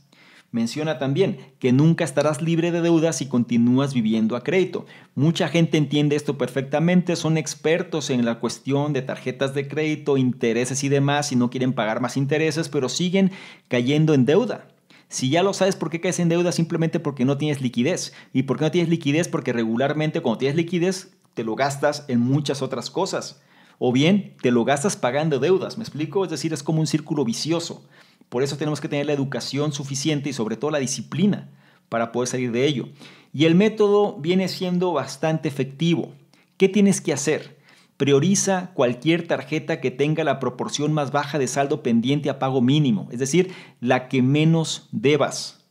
Menciona también que nunca estarás libre de deudas si continúas viviendo a crédito. Mucha gente entiende esto perfectamente, son expertos en la cuestión de tarjetas de crédito, intereses y demás, y no quieren pagar más intereses, pero siguen cayendo en deuda. Si ya lo sabes por qué caes en deuda, simplemente porque no tienes liquidez. ¿Y por qué no tienes liquidez? Porque regularmente cuando tienes liquidez, te lo gastas en muchas otras cosas. O bien, te lo gastas pagando deudas, ¿me explico? Es decir, es como un círculo vicioso. Por eso tenemos que tener la educación suficiente y sobre todo la disciplina para poder salir de ello. Y el método viene siendo bastante efectivo. ¿Qué tienes que hacer? Prioriza cualquier tarjeta que tenga la proporción más baja de saldo pendiente a pago mínimo, es decir, la que menos debas.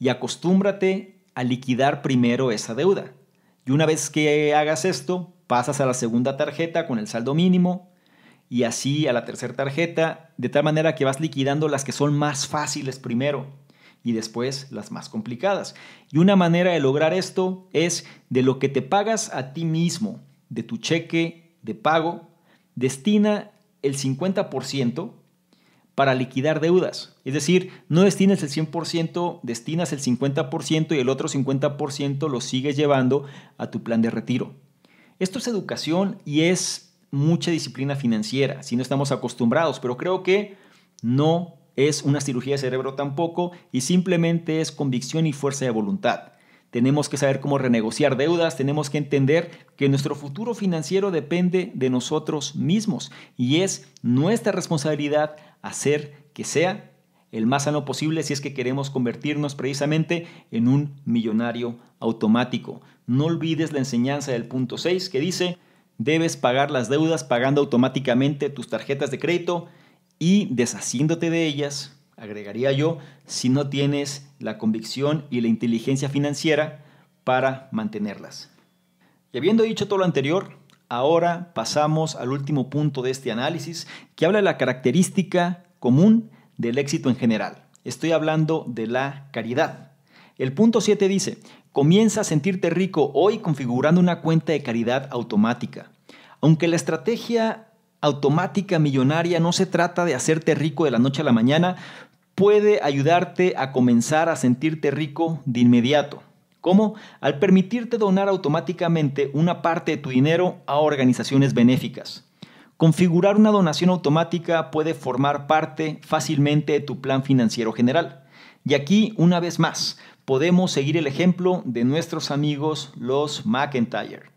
Y acostúmbrate a liquidar primero esa deuda. Y una vez que hagas esto, pasas a la segunda tarjeta con el saldo mínimo y así a la tercera tarjeta de tal manera que vas liquidando las que son más fáciles primero y después las más complicadas. Y una manera de lograr esto es de lo que te pagas a ti mismo, de tu cheque de pago, destina el 50% para liquidar deudas. Es decir, no destines el 100%, destinas el 50% y el otro 50% lo sigues llevando a tu plan de retiro. Esto es educación y es mucha disciplina financiera, si no estamos acostumbrados, pero creo que no es una cirugía de cerebro tampoco y simplemente es convicción y fuerza de voluntad. Tenemos que saber cómo renegociar deudas, tenemos que entender que nuestro futuro financiero depende de nosotros mismos y es nuestra responsabilidad hacer que sea el más sano posible si es que queremos convertirnos precisamente en un millonario automático. No olvides la enseñanza del punto 6 que dice, debes pagar las deudas pagando automáticamente tus tarjetas de crédito y deshaciéndote de ellas, agregaría yo, si no tienes la convicción y la inteligencia financiera para mantenerlas. Y habiendo dicho todo lo anterior, ahora pasamos al último punto de este análisis que habla de la característica común del éxito en general. Estoy hablando de la caridad. El punto 7 dice, comienza a sentirte rico hoy configurando una cuenta de caridad automática. Aunque la estrategia automática millonaria no se trata de hacerte rico de la noche a la mañana, puede ayudarte a comenzar a sentirte rico de inmediato. ¿Cómo? Al permitirte donar automáticamente una parte de tu dinero a organizaciones benéficas. Configurar una donación automática puede formar parte fácilmente de tu plan financiero general. Y aquí, una vez más, podemos seguir el ejemplo de nuestros amigos los McIntyre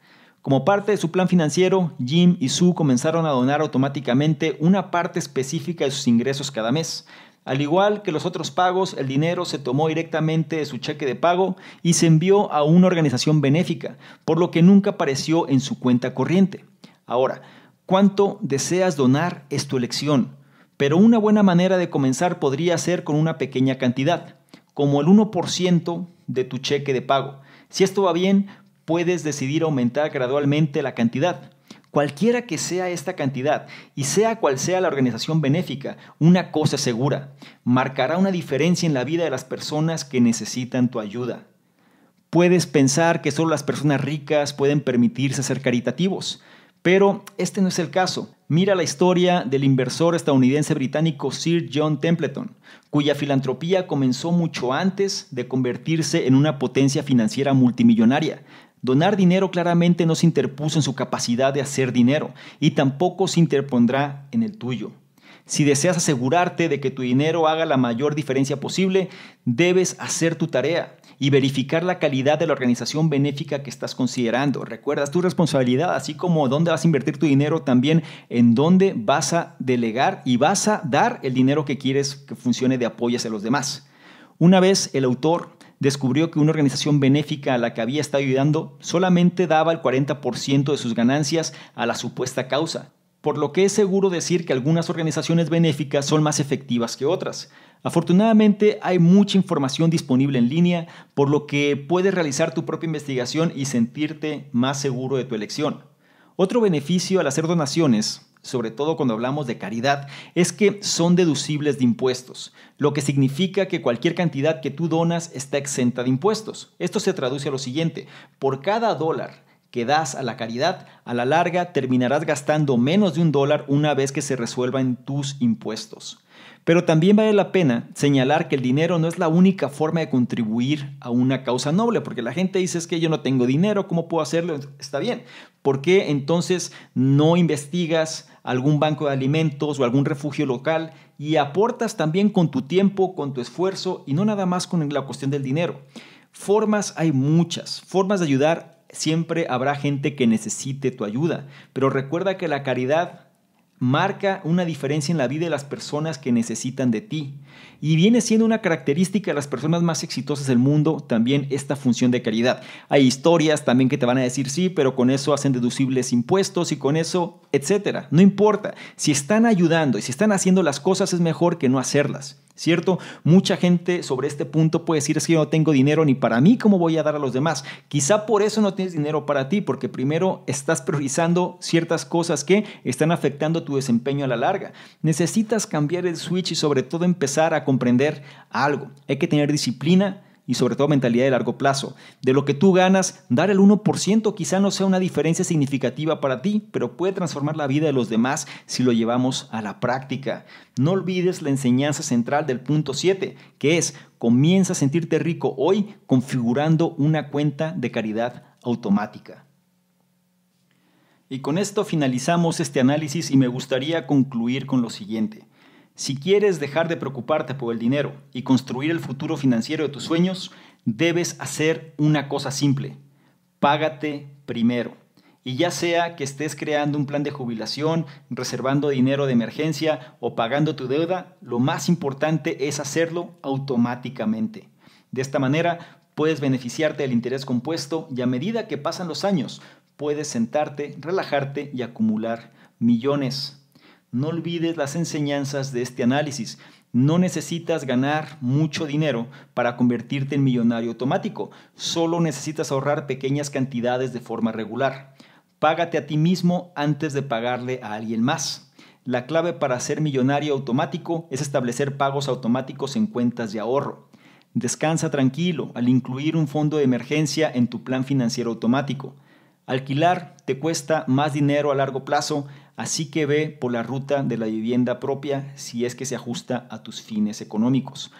como parte de su plan financiero, Jim y Sue comenzaron a donar automáticamente una parte específica de sus ingresos cada mes. Al igual que los otros pagos, el dinero se tomó directamente de su cheque de pago y se envió a una organización benéfica, por lo que nunca apareció en su cuenta corriente. Ahora, cuánto deseas donar es tu elección, pero una buena manera de comenzar podría ser con una pequeña cantidad, como el 1% de tu cheque de pago. Si esto va bien, puedes decidir aumentar gradualmente la cantidad. Cualquiera que sea esta cantidad y sea cual sea la organización benéfica, una cosa segura, marcará una diferencia en la vida de las personas que necesitan tu ayuda. Puedes pensar que solo las personas ricas pueden permitirse ser caritativos, pero este no es el caso. Mira la historia del inversor estadounidense británico Sir John Templeton, cuya filantropía comenzó mucho antes de convertirse en una potencia financiera multimillonaria, Donar dinero claramente no se interpuso en su capacidad de hacer dinero y tampoco se interpondrá en el tuyo. Si deseas asegurarte de que tu dinero haga la mayor diferencia posible, debes hacer tu tarea y verificar la calidad de la organización benéfica que estás considerando. Recuerdas tu responsabilidad, así como dónde vas a invertir tu dinero, también en dónde vas a delegar y vas a dar el dinero que quieres que funcione de apoyo a los demás. Una vez el autor descubrió que una organización benéfica a la que había estado ayudando solamente daba el 40% de sus ganancias a la supuesta causa, por lo que es seguro decir que algunas organizaciones benéficas son más efectivas que otras. Afortunadamente hay mucha información disponible en línea, por lo que puedes realizar tu propia investigación y sentirte más seguro de tu elección. Otro beneficio al hacer donaciones sobre todo cuando hablamos de caridad, es que son deducibles de impuestos, lo que significa que cualquier cantidad que tú donas está exenta de impuestos. Esto se traduce a lo siguiente, por cada dólar que das a la caridad, a la larga terminarás gastando menos de un dólar una vez que se resuelvan tus impuestos. Pero también vale la pena señalar que el dinero no es la única forma de contribuir a una causa noble, porque la gente dice es que yo no tengo dinero, ¿cómo puedo hacerlo? Está bien. ¿Por qué entonces no investigas algún banco de alimentos o algún refugio local y aportas también con tu tiempo, con tu esfuerzo y no nada más con la cuestión del dinero. Formas hay muchas, formas de ayudar siempre habrá gente que necesite tu ayuda, pero recuerda que la caridad marca una diferencia en la vida de las personas que necesitan de ti. Y viene siendo una característica de las personas más exitosas del mundo también esta función de caridad. Hay historias también que te van a decir sí, pero con eso hacen deducibles impuestos y con eso, etcétera. No importa. Si están ayudando y si están haciendo las cosas es mejor que no hacerlas. ¿Cierto? Mucha gente sobre este punto puede decir, es que yo no tengo dinero ni para mí, ¿cómo voy a dar a los demás? Quizá por eso no tienes dinero para ti, porque primero estás priorizando ciertas cosas que están afectando tu desempeño a la larga. Necesitas cambiar el switch y sobre todo empezar a comprender algo. Hay que tener disciplina, y sobre todo mentalidad de largo plazo. De lo que tú ganas, dar el 1% quizá no sea una diferencia significativa para ti, pero puede transformar la vida de los demás si lo llevamos a la práctica. No olvides la enseñanza central del punto 7, que es comienza a sentirte rico hoy configurando una cuenta de caridad automática. Y con esto finalizamos este análisis y me gustaría concluir con lo siguiente. Si quieres dejar de preocuparte por el dinero y construir el futuro financiero de tus sueños, debes hacer una cosa simple. Págate primero. Y ya sea que estés creando un plan de jubilación, reservando dinero de emergencia o pagando tu deuda, lo más importante es hacerlo automáticamente. De esta manera puedes beneficiarte del interés compuesto y a medida que pasan los años puedes sentarte, relajarte y acumular millones no olvides las enseñanzas de este análisis. No necesitas ganar mucho dinero para convertirte en millonario automático. Solo necesitas ahorrar pequeñas cantidades de forma regular. Págate a ti mismo antes de pagarle a alguien más. La clave para ser millonario automático es establecer pagos automáticos en cuentas de ahorro. Descansa tranquilo al incluir un fondo de emergencia en tu plan financiero automático. Alquilar te cuesta más dinero a largo plazo Así que ve por la ruta de la vivienda propia si es que se ajusta a tus fines económicos.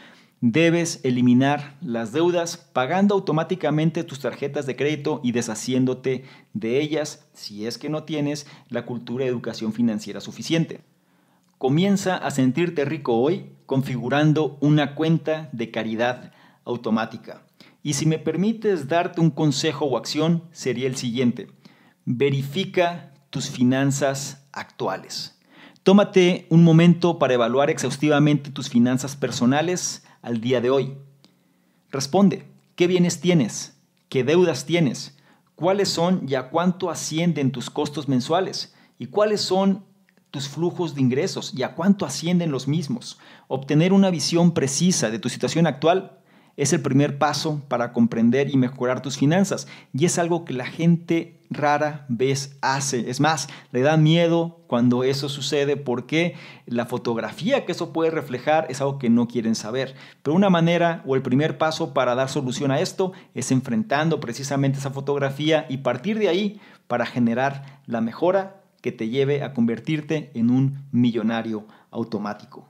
Debes eliminar las deudas pagando automáticamente tus tarjetas de crédito y deshaciéndote de ellas si es que no tienes la cultura de educación financiera suficiente. Comienza a sentirte rico hoy configurando una cuenta de caridad automática. Y si me permites darte un consejo o acción, sería el siguiente. Verifica tus finanzas actuales. Tómate un momento para evaluar exhaustivamente tus finanzas personales al día de hoy. Responde, ¿qué bienes tienes? ¿Qué deudas tienes? ¿Cuáles son y a cuánto ascienden tus costos mensuales? ¿Y cuáles son tus flujos de ingresos y a cuánto ascienden los mismos? Obtener una visión precisa de tu situación actual es el primer paso para comprender y mejorar tus finanzas. Y es algo que la gente rara vez hace. Es más, le da miedo cuando eso sucede porque la fotografía que eso puede reflejar es algo que no quieren saber. Pero una manera o el primer paso para dar solución a esto es enfrentando precisamente esa fotografía y partir de ahí para generar la mejora que te lleve a convertirte en un millonario automático.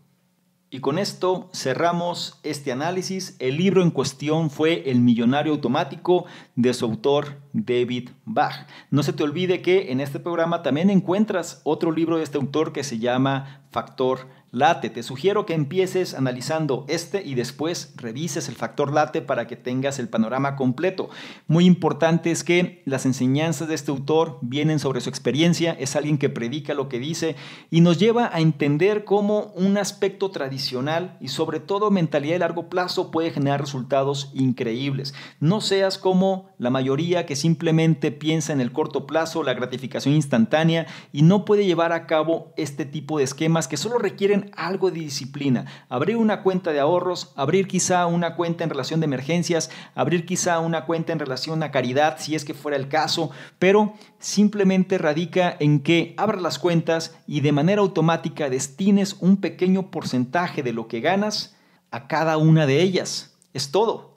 Y con esto cerramos este análisis. El libro en cuestión fue El Millonario Automático de su autor David Bach. No se te olvide que en este programa también encuentras otro libro de este autor que se llama Factor Late, te sugiero que empieces analizando este y después revises el factor late para que tengas el panorama completo. Muy importante es que las enseñanzas de este autor vienen sobre su experiencia, es alguien que predica lo que dice y nos lleva a entender cómo un aspecto tradicional y sobre todo mentalidad de largo plazo puede generar resultados increíbles. No seas como la mayoría que simplemente piensa en el corto plazo, la gratificación instantánea y no puede llevar a cabo este tipo de esquemas que solo requieren algo de disciplina. Abrir una cuenta de ahorros, abrir quizá una cuenta en relación de emergencias, abrir quizá una cuenta en relación a caridad, si es que fuera el caso, pero simplemente radica en que abras las cuentas y de manera automática destines un pequeño porcentaje de lo que ganas a cada una de ellas. Es todo.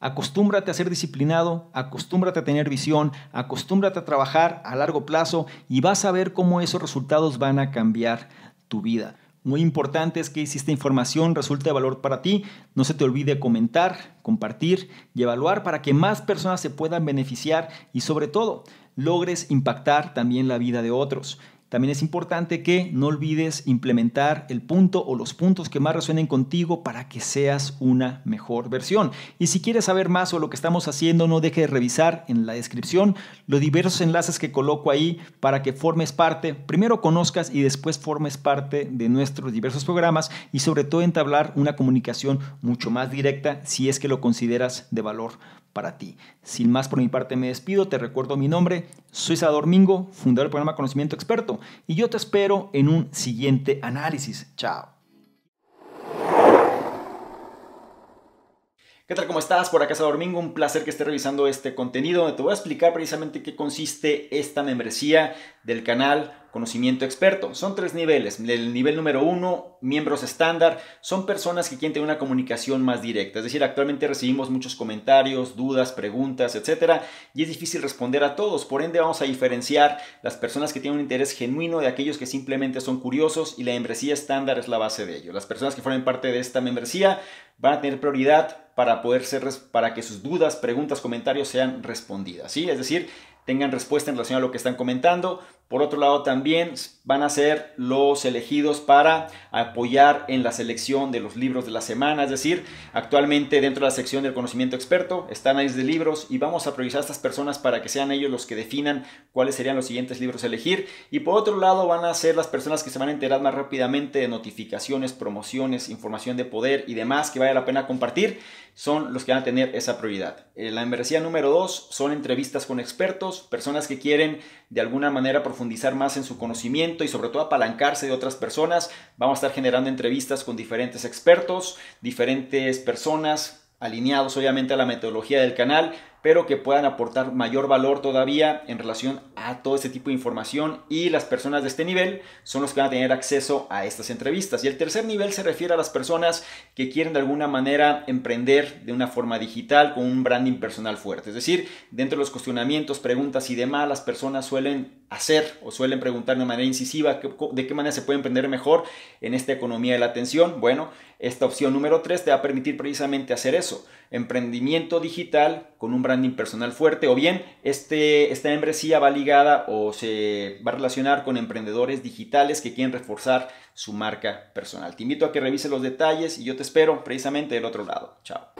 Acostúmbrate a ser disciplinado, acostúmbrate a tener visión, acostúmbrate a trabajar a largo plazo y vas a ver cómo esos resultados van a cambiar tu vida. Muy importante es que si esta información resulta de valor para ti, no se te olvide comentar, compartir y evaluar para que más personas se puedan beneficiar y sobre todo logres impactar también la vida de otros. También es importante que no olvides implementar el punto o los puntos que más resuenen contigo para que seas una mejor versión. Y si quieres saber más o lo que estamos haciendo, no dejes de revisar en la descripción los diversos enlaces que coloco ahí para que formes parte, primero conozcas y después formes parte de nuestros diversos programas y sobre todo entablar una comunicación mucho más directa si es que lo consideras de valor para ti. Sin más por mi parte me despido, te recuerdo mi nombre, soy Sador Mingo, fundador del programa Conocimiento Experto, y yo te espero en un siguiente análisis. Chao. ¿Qué tal? ¿Cómo estás? Por acá Sador Mingo, un placer que esté revisando este contenido donde te voy a explicar precisamente qué consiste esta membresía del canal conocimiento experto. Son tres niveles. El nivel número uno, miembros estándar, son personas que quieren tener una comunicación más directa. Es decir, actualmente recibimos muchos comentarios, dudas, preguntas, etcétera, y es difícil responder a todos. Por ende, vamos a diferenciar las personas que tienen un interés genuino de aquellos que simplemente son curiosos y la membresía estándar es la base de ello. Las personas que formen parte de esta membresía van a tener prioridad para poder ser, para que sus dudas, preguntas, comentarios sean respondidas, ¿sí? Es decir, tengan respuesta en relación a lo que están comentando, por otro lado, también van a ser los elegidos para apoyar en la selección de los libros de la semana. Es decir, actualmente dentro de la sección del conocimiento experto están ahí de libros y vamos a priorizar a estas personas para que sean ellos los que definan cuáles serían los siguientes libros a elegir. Y por otro lado, van a ser las personas que se van a enterar más rápidamente de notificaciones, promociones, información de poder y demás que vaya la pena compartir. Son los que van a tener esa prioridad. Eh, la membresía número dos son entrevistas con expertos, personas que quieren de alguna manera profundizar profundizar más en su conocimiento y sobre todo apalancarse de otras personas. Vamos a estar generando entrevistas con diferentes expertos, diferentes personas alineados obviamente a la metodología del canal pero que puedan aportar mayor valor todavía en relación a todo este tipo de información y las personas de este nivel son los que van a tener acceso a estas entrevistas. Y el tercer nivel se refiere a las personas que quieren de alguna manera emprender de una forma digital con un branding personal fuerte. Es decir, dentro de los cuestionamientos, preguntas y demás, las personas suelen hacer o suelen preguntar de manera incisiva de qué manera se puede emprender mejor en esta economía de la atención. Bueno, esta opción número 3 te va a permitir precisamente hacer eso emprendimiento digital con un branding personal fuerte o bien este, esta membresía va ligada o se va a relacionar con emprendedores digitales que quieren reforzar su marca personal. Te invito a que revises los detalles y yo te espero precisamente del otro lado. Chao.